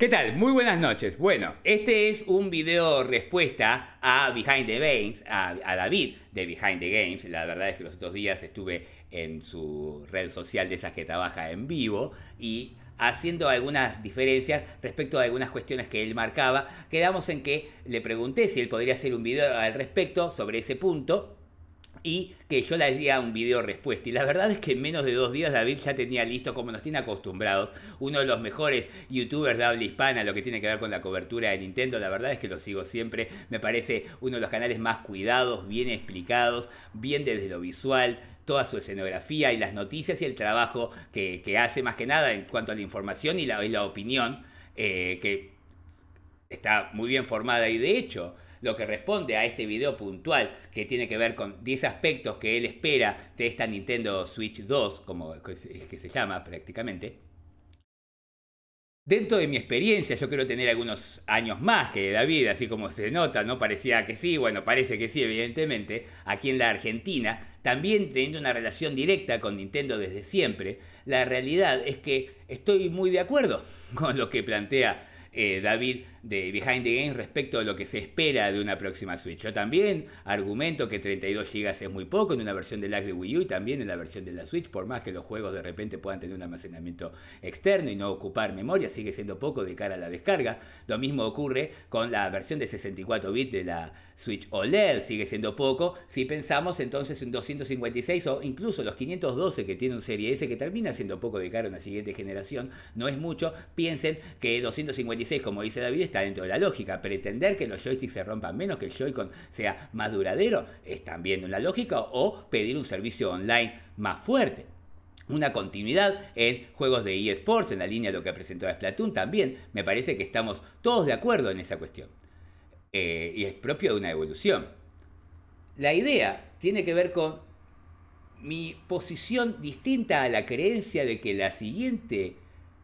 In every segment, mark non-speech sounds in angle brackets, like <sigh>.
¿Qué tal? Muy buenas noches. Bueno, este es un video respuesta a Behind the Games, a, David de Behind the Games. La verdad es que los otros días estuve en su red social de esas que trabaja en vivo y haciendo algunas diferencias respecto a algunas cuestiones que él marcaba, quedamos en que le pregunté si él podría hacer un video al respecto sobre ese punto y que yo le haría un video respuesta. Y la verdad es que en menos de dos días David ya tenía listo, como nos tiene acostumbrados, uno de los mejores youtubers de habla hispana, lo que tiene que ver con la cobertura de Nintendo. La verdad es que lo sigo siempre, me parece uno de los canales más cuidados, bien explicados, bien desde lo visual, toda su escenografía y las noticias y el trabajo que, hace más que nada en cuanto a la información y la, la opinión, eh, que está muy bien formada y de hecho lo que responde a este video puntual que tiene que ver con 10 aspectos que él espera de esta Nintendo Switch 2, como es que se llama prácticamente. Dentro de mi experiencia, yo quiero tener algunos años más que David, así como se nota, ¿no? Parecía que sí, bueno, parece que sí, evidentemente, aquí en la Argentina, también teniendo una relación directa con Nintendo desde siempre, la realidad es que estoy muy de acuerdo <laughs> con lo que plantea eh, David de Behind the Games respecto a lo que se espera de una próxima Switch. Yo también argumento que 32 GB es muy poco en una versión de la de Wii U y también en la versión de la Switch, por más que los juegos de repente puedan tener un almacenamiento externo y no ocupar memoria, sigue siendo poco de cara a la descarga. Lo mismo ocurre con la versión de 64 bits de la Switch OLED, sigue siendo poco si pensamos entonces en 256 o incluso los 512 que tiene un Serie S que termina siendo poco de cara a una siguiente generación, no es mucho, piensen que 256 como dice David, está dentro de la lógica. Pretender que los joysticks se rompan menos, que el Joy-Con sea más duradero, es también una lógica, o pedir un servicio online más fuerte una continuidad en juegos de eSports, en la línea de lo que presentó Splatoon también. Me parece que estamos todos de acuerdo en esa cuestión. Eh, y es propio de una evolución. La idea tiene que ver con mi posición distinta a la creencia de que la siguiente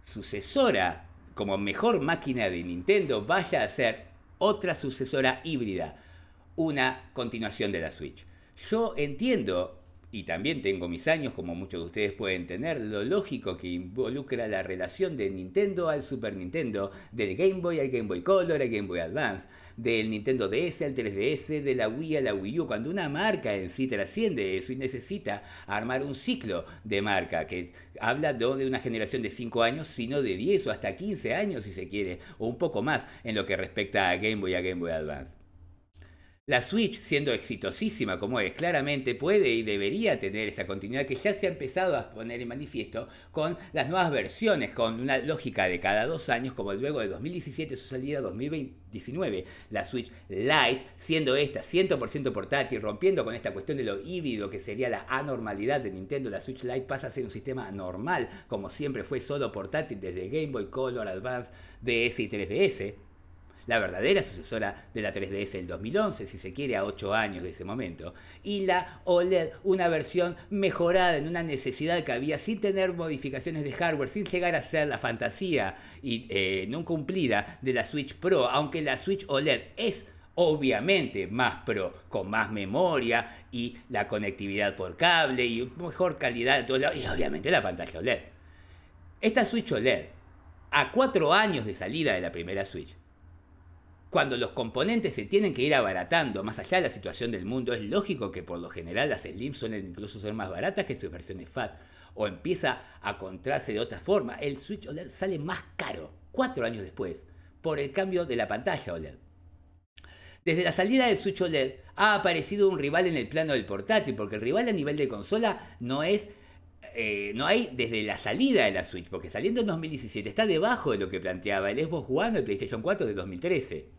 sucesora como mejor máquina de Nintendo vaya a ser otra sucesora híbrida, una continuación de la Switch. Yo entiendo y también tengo mis años, como muchos de ustedes pueden tener, lo lógico que involucra la relación de Nintendo al Super Nintendo, del Game Boy al Game Boy Color al Game Boy Advance, del Nintendo DS al 3DS, de la Wii a la Wii U, cuando una marca en sí trasciende eso y necesita armar un ciclo de marca que habla no de una generación de 5 años, sino de 10 o hasta 15 años si se quiere, o un poco más en lo que respecta a Game Boy a Game Boy Advance. La Switch, siendo exitosísima como es, claramente puede y debería tener esa continuidad que ya se ha empezado a poner en manifiesto con las nuevas versiones, con una lógica de cada dos años, como luego de 2017 su salida 2019, la Switch Lite, siendo esta 100% portátil, rompiendo con esta cuestión de lo híbrido que sería la anormalidad de Nintendo, la Switch Lite pasa a ser un sistema normal, como siempre fue solo portátil desde Game Boy Color, Advance, DS y 3DS la verdadera sucesora de la 3DS del 2011, si se quiere, a 8 años de ese momento, y la OLED, una versión mejorada en una necesidad que había sin tener modificaciones de hardware, sin llegar a ser la fantasía y eh, no cumplida de la Switch Pro, aunque la Switch OLED es obviamente más pro, con más memoria y la conectividad por cable y mejor calidad de todos y obviamente la pantalla OLED. Esta Switch OLED, a 4 años de salida de la primera Switch, cuando los componentes se tienen que ir abaratando, más allá de la situación del mundo, es lógico que por lo general las Slim suelen incluso ser más baratas que sus versiones FAT, o empieza a contrarse de otra forma. El Switch OLED sale más caro, cuatro años después, por el cambio de la pantalla OLED. Desde la salida del Switch OLED ha aparecido un rival en el plano del portátil, porque el rival a nivel de consola no es eh, no hay desde la salida de la Switch, porque saliendo en 2017 está debajo de lo que planteaba el Xbox One o el PlayStation 4 de 2013.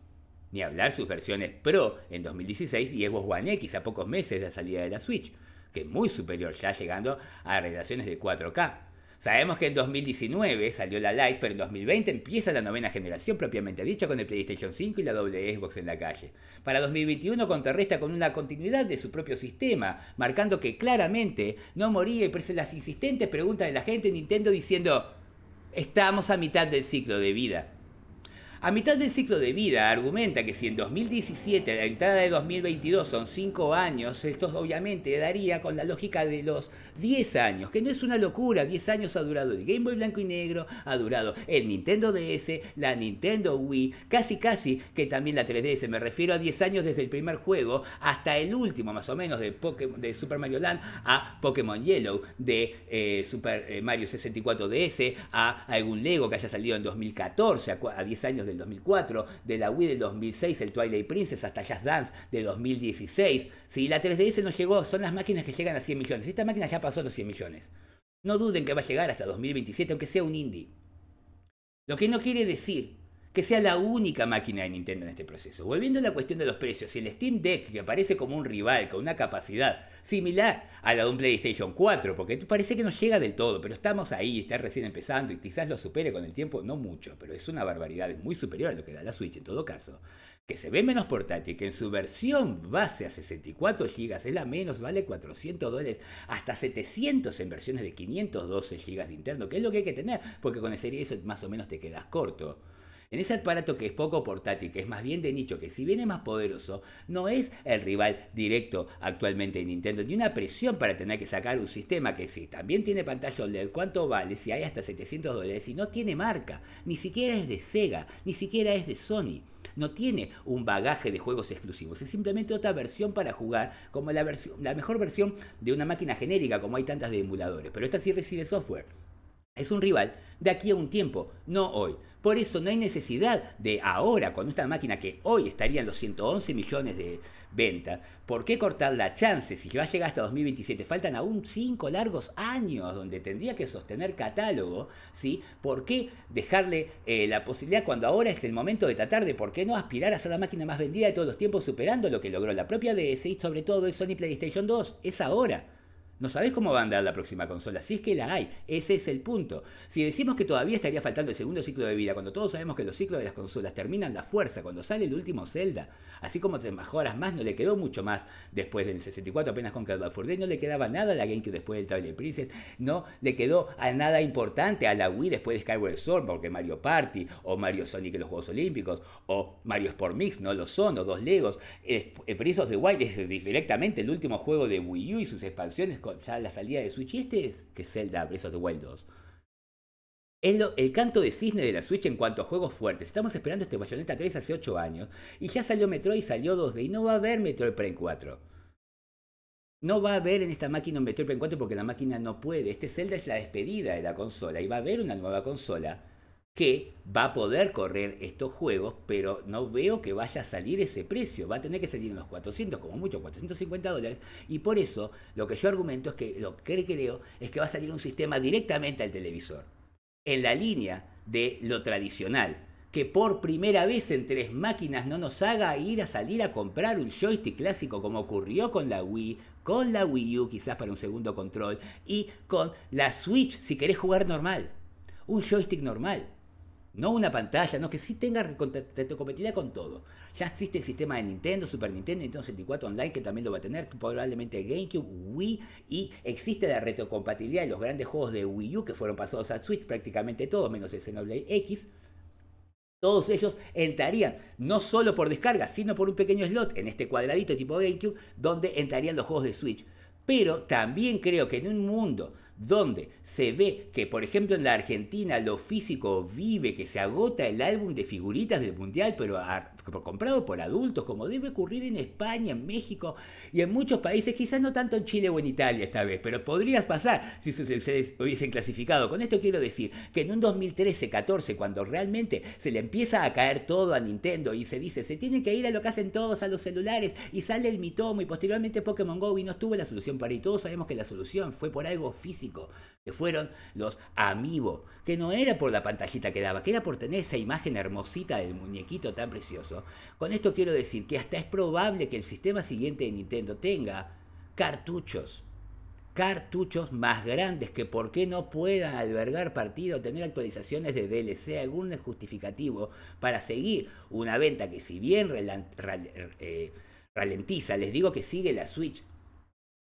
Ni hablar sus versiones Pro en 2016 y Xbox One X a pocos meses de la salida de la Switch, que es muy superior ya llegando a relaciones de 4K. Sabemos que en 2019 salió la Lite, pero en 2020 empieza la novena generación propiamente dicha con el PlayStation 5 y la doble Xbox en la calle. Para 2021 contrarresta con una continuidad de su propio sistema, marcando que claramente no moría y pese a las insistentes preguntas de la gente en Nintendo diciendo, estamos a mitad del ciclo de vida. A mitad del ciclo de vida argumenta que si en 2017 la entrada de 2022 son 5 años, esto obviamente daría con la lógica de los 10 años, que no es una locura, 10 años ha durado el Game Boy blanco y negro, ha durado el Nintendo DS, la Nintendo Wii, casi casi que también la 3DS, me refiero a 10 años desde el primer juego hasta el último más o menos de, Pokémon, de Super Mario Land a Pokémon Yellow, de eh, Super eh, Mario 64 DS a algún Lego que haya salido en 2014, a 10 años de del 2004, de la Wii del 2006, el Twilight Princess, hasta Just Dance de 2016. Si la 3DS no llegó, son las máquinas que llegan a 100 millones. Esta máquina ya pasó los 100 millones. No duden que va a llegar hasta 2027, aunque sea un indie. Lo que no quiere decir que sea la única máquina de Nintendo en este proceso. Volviendo a la cuestión de los precios, si el Steam Deck, que aparece como un rival con una capacidad similar a la de un PlayStation 4, porque parece que no llega del todo, pero estamos ahí, está recién empezando y quizás lo supere con el tiempo, no mucho, pero es una barbaridad, es muy superior a lo que da la Switch en todo caso, que se ve menos portátil, que en su versión base a 64 GB es la menos, vale 400 dólares, hasta 700 en versiones de 512 GB de interno, que es lo que hay que tener, porque con el serie eso más o menos te quedas corto. En ese aparato que es poco portátil, que es más bien de nicho, que si bien es más poderoso, no es el rival directo actualmente de Nintendo. Ni una presión para tener que sacar un sistema que sí, también tiene pantalla OLED, ¿cuánto vale? Si hay hasta 700 dólares y no tiene marca, ni siquiera es de Sega, ni siquiera es de Sony no tiene un bagaje de juegos exclusivos, es simplemente otra versión para jugar, como la, la mejor versión de una máquina genérica, como hay tantas de emuladores, pero esta sí recibe software. Es un rival de aquí a un tiempo, no hoy. Por eso no hay necesidad de ahora, con esta máquina que hoy estaría en los 111 millones de ventas, ¿por qué cortar la chance si va a llegar hasta 2027? Faltan aún cinco largos años donde tendría que sostener catálogo, ¿sí? ¿Por qué dejarle eh, la posibilidad cuando ahora es el momento de tratar de, por qué no aspirar a ser la máquina más vendida de todos los tiempos, superando lo que logró la propia DS y sobre todo el Sony PlayStation 2? Es ahora. No sabés cómo va a andar la próxima consola, si es que la hay. Ese es el punto. Si decimos que todavía estaría faltando el segundo ciclo de vida, cuando todos sabemos que los ciclos de las consolas terminan la fuerza, cuando sale el último Zelda, así como te mejoras más, no le quedó mucho más después del 64, apenas con Call of no le quedaba nada a la GameCube después del Tablet Princess, no le quedó a nada importante a la Wii después de Skyward Sword, porque Mario Party, o Mario Sonic en los Juegos Olímpicos, o Mario Sport Mix, no lo son, o dos Legos. presos eh, de Wild es directamente el último juego de Wii U y sus expansiones con ya la salida de Switch. Y este es que Zelda Breath of the Wild 2. Es el canto de cisne de la Switch en cuanto a juegos fuertes. Estamos esperando este Bayonetta 3 hace 8 años. Y ya salió Metroid y salió 2D. Y no va a haber Metroid Prime 4. No va a haber en esta máquina un Metroid Prime 4 porque la máquina no puede. Este Zelda es la despedida de la consola. Y va a haber una nueva consola que va a poder correr estos juegos, pero no veo que vaya a salir ese precio. Va a tener que salir unos 400, como mucho, 450 dólares. Y por eso lo que yo argumento es que lo que creo es que va a salir un sistema directamente al televisor, en la línea de lo tradicional. Que por primera vez en tres máquinas no nos haga ir a salir a comprar un joystick clásico como ocurrió con la Wii, con la Wii U quizás para un segundo control y con la Switch si querés jugar normal. Un joystick normal no una pantalla, no, que sí tenga retrocompatibilidad con todo. Ya existe el sistema de Nintendo, Super Nintendo, Nintendo 64 Online, que también lo va a tener, probablemente GameCube, Wii, y existe la retrocompatibilidad de los grandes juegos de Wii U que fueron pasados a Switch, prácticamente todos, menos el Xenoblade X. Todos ellos entrarían, no solo por descarga, sino por un pequeño slot en este cuadradito tipo GameCube, donde entrarían los juegos de Switch. Pero también creo que en un mundo donde se ve que, por ejemplo, en la Argentina lo físico vive, que se agota el álbum de figuritas del Mundial, pero comprado por adultos, como debe ocurrir en España, en México y en muchos países, quizás no tanto en Chile o en Italia esta vez, pero podrías pasar si se hubiesen clasificado. Con esto quiero decir que en un 2013-14, cuando realmente se le empieza a caer todo a Nintendo y se dice, se tienen que ir a lo que hacen todos, a los celulares, y sale el mitomo y posteriormente Pokémon Go y no estuvo la solución para y todos sabemos que la solución fue por algo físico que fueron los Amiibo, que no era por la pantallita que daba, que era por tener esa imagen hermosita del muñequito tan precioso. Con esto quiero decir que hasta es probable que el sistema siguiente de Nintendo tenga cartuchos cartuchos más grandes que por qué no puedan albergar partido, tener actualizaciones de DLC, algún justificativo para seguir una venta que si bien eh, ralentiza, les digo que sigue la Switch,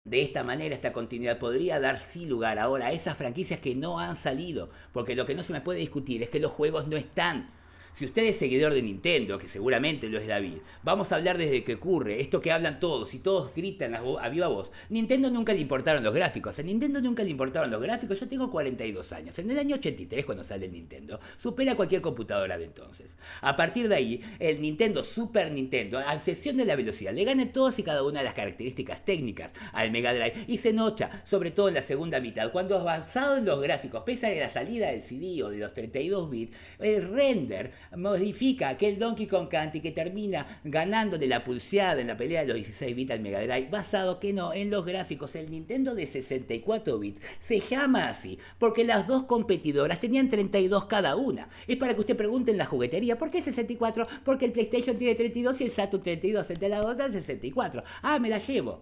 de esta manera, esta continuidad podría dar sí lugar ahora a esas franquicias que no han salido, porque lo que no se me puede discutir es que los juegos no están si usted es seguidor de Nintendo, que seguramente lo es David, vamos a hablar desde que ocurre, esto que hablan todos y todos gritan a viva voz. Nintendo nunca le importaron los gráficos, a Nintendo nunca le importaron los gráficos, yo tengo 42 años, en el año 83 cuando sale el Nintendo, supera cualquier computadora de entonces. A partir de ahí, el Nintendo Super Nintendo, a excepción de la velocidad, le gana todas y cada una de las características técnicas al Mega Drive y se nota, sobre todo en la segunda mitad, cuando avanzado en los gráficos, pese a la salida del CD o de los 32 bits, el render modifica aquel Donkey Kong Country que termina ganando de la pulseada en la pelea de los 16 bits al Mega Drive, basado que no en los gráficos. El Nintendo de 64 bits se llama así porque las dos competidoras tenían 32 cada una. Es para que usted pregunte en la juguetería, ¿por qué 64? Porque el PlayStation tiene 32 y el Saturn 32, el de la otra 64. Ah, me la llevo.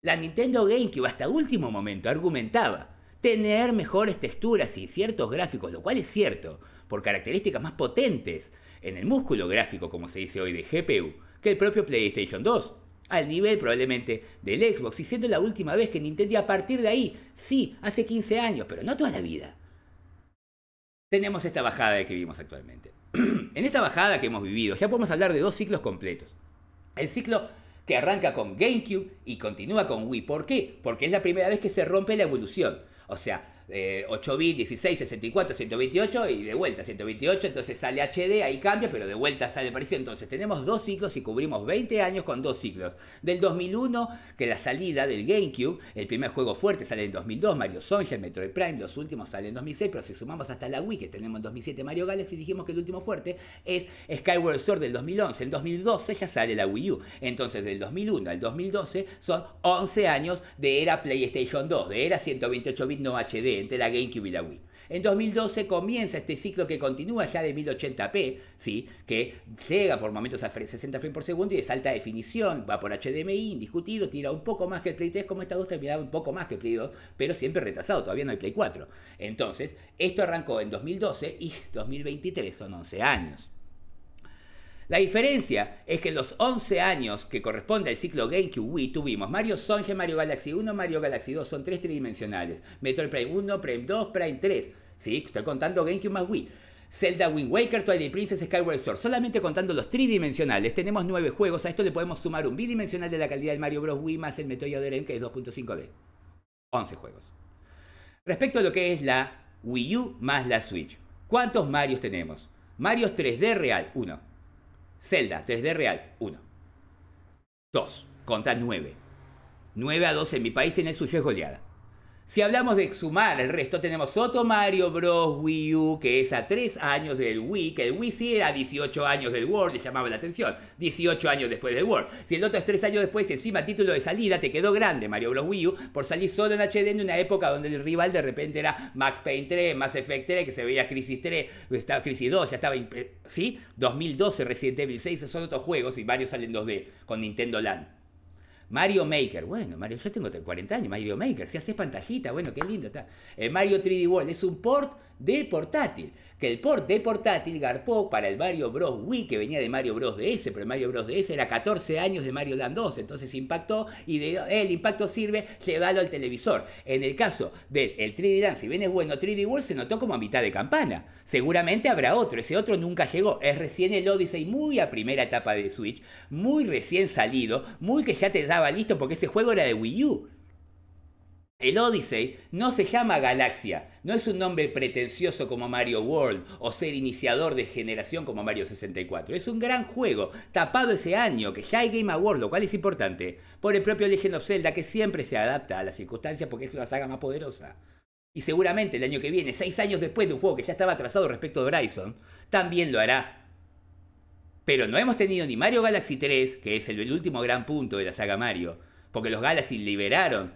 La Nintendo GameCube hasta último momento argumentaba tener mejores texturas y ciertos gráficos, lo cual es cierto, por características más potentes en el músculo gráfico, como se dice hoy, de GPU, que el propio PlayStation 2. Al nivel probablemente del Xbox, y siendo la última vez que Nintendo a partir de ahí, sí, hace 15 años, pero no toda la vida. Tenemos esta bajada que vivimos actualmente. <clears throat> en esta bajada que hemos vivido, ya podemos hablar de dos ciclos completos. El ciclo que arranca con GameCube y continúa con Wii. ¿Por qué? Porque es la primera vez que se rompe la evolución. O sea, 8 bits, 16, 64, 128 y de vuelta 128, entonces sale HD, ahí cambia, pero de vuelta sale parecido. Entonces tenemos dos ciclos y cubrimos 20 años con dos ciclos. Del 2001, que la salida del GameCube, el primer juego fuerte sale en 2002, Mario Sunshine, Metroid Prime, los últimos salen en 2006, pero si sumamos hasta la Wii que tenemos en 2007 Mario Galaxy, dijimos que el último fuerte es Skyward Sword del 2011. En 2012 ya sale la Wii U. Entonces del 2001 al 2012 son 11 años de era PlayStation 2, de era 128 bits no HD la GameCube y la Wii. En 2012 comienza este ciclo que continúa ya de 1080p, ¿sí? que llega por momentos a 60 frames por segundo y es alta definición, va por HDMI, indiscutido, tira un poco más que el Play 3, como esta 2 terminaba un poco más que el Play 2, pero siempre retrasado, todavía no hay Play 4. Entonces, esto arrancó en 2012 y 2023 son 11 años. La diferencia es que en los 11 años que corresponde al ciclo GameCube Wii tuvimos Mario Sunshine, Mario Galaxy 1, Mario Galaxy 2, son tres tridimensionales. Metroid Prime 1, Prime 2, Prime 3. Sí, estoy contando GameCube más Wii. Zelda Wind Waker, Twilight Princess, Skyward Sword. Solamente contando los tridimensionales, tenemos nueve juegos. A esto le podemos sumar un bidimensional de la calidad del Mario Bros. Wii más el Metroid M, que es 2.5D. 11 juegos. Respecto a lo que es la Wii U más la Switch, ¿cuántos Marios tenemos? Marios 3D real, 1. Zelda 3D Real, 1. 2. Contra 9. 9 a 2 en mi país en el suyo goleada. Si hablamos de sumar el resto, tenemos otro Mario Bros. Wii U, que es a 3 años del Wii, que el Wii sí era 18 años del World, le llamaba la atención, 18 años después del World. Si el otro es 3 años después, encima título de salida, te quedó grande Mario Bros. Wii U por salir solo en HD en una época donde el rival de repente era Max Payne 3, Mass Effect 3, que se veía Crisis 3, estaba Crisis 2, ya estaba, ¿sí? 2012, Resident Evil 6, son otros juegos y varios salen 2D con Nintendo Land. Mario Maker, bueno, Mario, yo tengo 40 años, Mario Maker, si hace pantallita, bueno, qué lindo está. Eh, Mario 3D World es un port de portátil. Que el port de portátil garpó para el Mario Bros. Wii, que venía de Mario Bros. DS, pero el Mario Bros. DS era 14 años de Mario Land 2, entonces impactó y de, el impacto sirve llevarlo al televisor. En el caso del el 3D Land, si bien es bueno, 3D World se notó como a mitad de campana. Seguramente habrá otro, ese otro nunca llegó. Es recién el Odyssey, muy a primera etapa de Switch, muy recién salido, muy que ya te daba listo porque ese juego era de Wii U. El Odyssey no se llama Galaxia, no es un nombre pretencioso como Mario World o ser iniciador de generación como Mario 64. Es un gran juego, tapado ese año, que ya hay Game Award, lo cual es importante, por el propio Legend of Zelda, que siempre se adapta a las circunstancias porque es una saga más poderosa. Y seguramente el año que viene, seis años después de un juego que ya estaba atrasado respecto a Horizon, también lo hará. Pero no hemos tenido ni Mario Galaxy 3, que es el, el último gran punto de la saga Mario, porque los Galaxy liberaron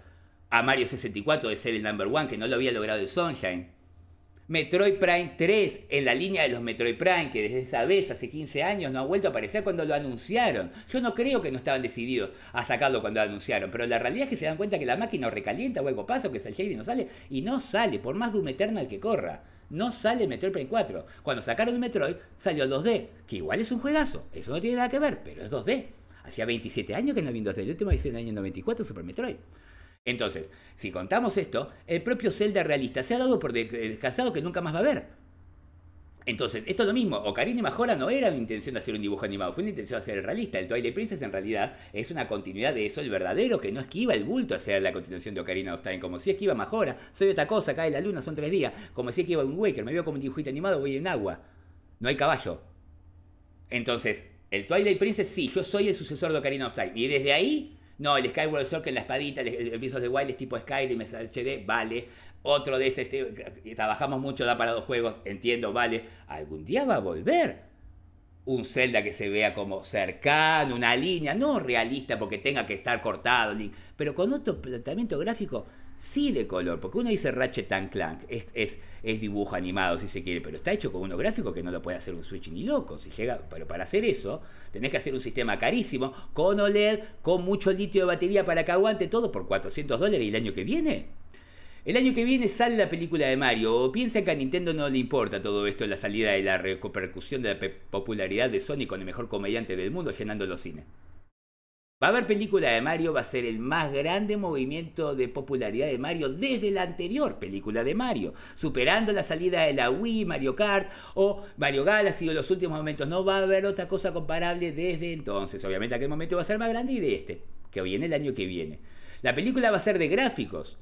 a Mario 64 de ser el number one, que no lo había logrado el Sunshine. Metroid Prime 3, en la línea de los Metroid Prime, que desde esa vez, hace 15 años, no ha vuelto a aparecer cuando lo anunciaron. Yo no creo que no estaban decididos a sacarlo cuando lo anunciaron, pero la realidad es que se dan cuenta que la máquina recalienta o algo que es el y no sale, y no sale, por más Doom Eternal que corra. No sale Metroid Prime 4. Cuando sacaron el Metroid, salió el 2D, que igual es un juegazo, eso no tiene nada que ver, pero es 2D. Hacía 27 años que no vi un 2D, el último hice en el año 94 Super Metroid. Entonces, si contamos esto, el propio Zelda realista se ha dado por eh, descansado que nunca más va a haber. Entonces, esto es lo mismo. Ocarina y Majora no era una intención de hacer un dibujo animado, fue una intención de hacer el realista. El Twilight Princess en realidad es una continuidad de eso, el verdadero, que no esquiva el bulto hacia la continuación de Ocarina of Time. Como si esquiva Majora, soy otra cosa, cae la luna, son tres días. Como si esquiva un Waker, me veo como un dibujito animado, voy en agua. No hay caballo. Entonces, el Twilight Princess, sí, yo soy el sucesor de Ocarina of Time. Y desde ahí no, el Skyward Sword que la espadita, el, el, de Wild es tipo Skyrim, es HD, vale. Otro de ese, este, trabajamos mucho, da para dos juegos, entiendo, vale. Algún día va a volver un Zelda que se vea como cercano, una línea, no realista porque tenga que estar cortado, pero con otro planteamiento gráfico sí de color, porque uno dice Ratchet and Clank, es, es, dibujo animado si se quiere, pero está hecho con unos gráficos que no lo puede hacer un Switch ni loco, si llega, pero para hacer eso tenés que hacer un sistema carísimo, con OLED, con mucho litio de batería para que aguante todo por 400 dólares y el año que viene. El año que viene sale la película de Mario, o piensa que a Nintendo no le importa todo esto, la salida de la repercusión de la popularidad de Sony con el mejor comediante del mundo llenando los cines. Va a haber película de Mario, va a ser el más grande movimiento de popularidad de Mario desde la anterior película de Mario, superando la salida de la Wii, Mario Kart o Mario Galaxy o los últimos momentos. No va a haber otra cosa comparable desde entonces. Obviamente aquel momento va a ser más grande y de este, que viene el año que viene. La película va a ser de gráficos.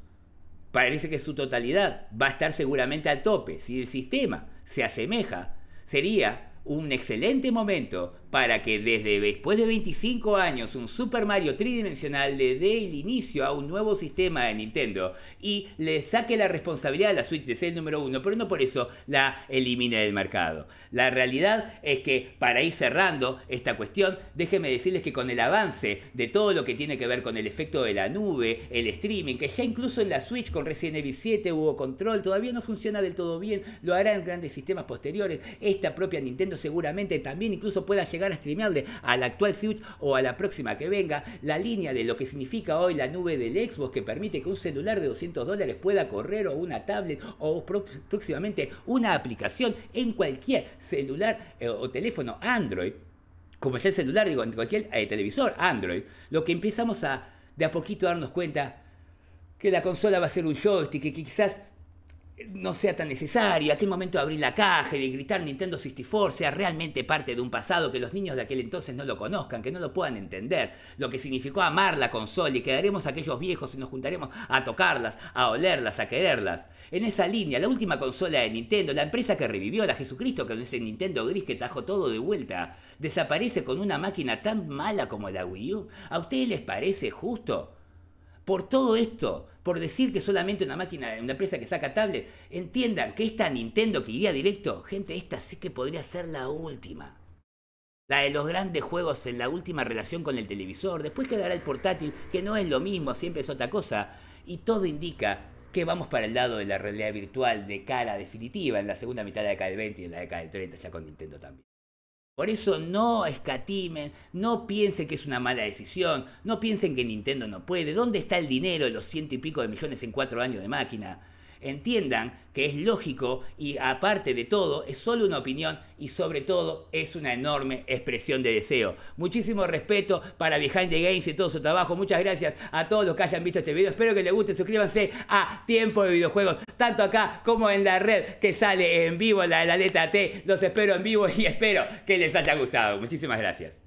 Parece que su totalidad va a estar seguramente al tope. Si el sistema se asemeja, sería un excelente momento para que desde después de 25 años un Super Mario tridimensional le dé el inicio a un nuevo sistema de Nintendo y le saque la responsabilidad a la Switch de ser el número uno, pero no por eso la elimine del mercado. La realidad es que para ir cerrando esta cuestión, déjenme decirles que con el avance de todo lo que tiene que ver con el efecto de la nube, el streaming, que ya incluso en la Switch con Resident Evil 7 hubo control, todavía no funciona del todo bien, lo harán grandes sistemas posteriores, esta propia Nintendo seguramente también incluso pueda llegar a streamearle a la actual Switch o a la próxima que venga la línea de lo que significa hoy la nube del Xbox que permite que un celular de 200 dólares pueda correr o una tablet o próximamente una aplicación en cualquier celular eh, o teléfono Android, como ya el celular, digo, en cualquier eh, televisor Android, lo que empezamos a de a poquito darnos cuenta que la consola va a ser un joystick, que quizás no sea tan necesario, aquel momento abrir la caja y de gritar Nintendo 64 sea realmente parte de un pasado que los niños de aquel entonces no lo conozcan, que no lo puedan entender, lo que significó amar la consola y quedaremos aquellos viejos y nos juntaremos a tocarlas, a olerlas, a quererlas. En esa línea, la última consola de Nintendo, la empresa que revivió la Jesucristo con ese Nintendo gris que trajo todo de vuelta, desaparece con una máquina tan mala como la Wii U. ¿A ustedes les parece justo? por todo esto, por decir que solamente una máquina, una empresa que saca tablet, entiendan que esta Nintendo que iría directo, gente, esta sí que podría ser la última. La de los grandes juegos en la última relación con el televisor, después quedará el portátil, que no es lo mismo, siempre es otra cosa, y todo indica que vamos para el lado de la realidad virtual de cara definitiva en la segunda mitad de la década del 20 y en la década del 30, ya con Nintendo también. Por eso no escatimen, no piensen que es una mala decisión, no piensen que Nintendo no puede. ¿Dónde está el dinero de los ciento y pico de millones en cuatro años de máquina? Entiendan que es lógico y aparte de todo es solo una opinión y sobre todo es una enorme expresión de deseo. Muchísimo respeto para Behind the Games y todo su trabajo. Muchas gracias a todos los que hayan visto este video. Espero que les guste. Suscríbanse a Tiempo de Videojuegos, tanto acá como en la red que sale en vivo, la de la letra T. Los espero en vivo y espero que les haya gustado. Muchísimas gracias.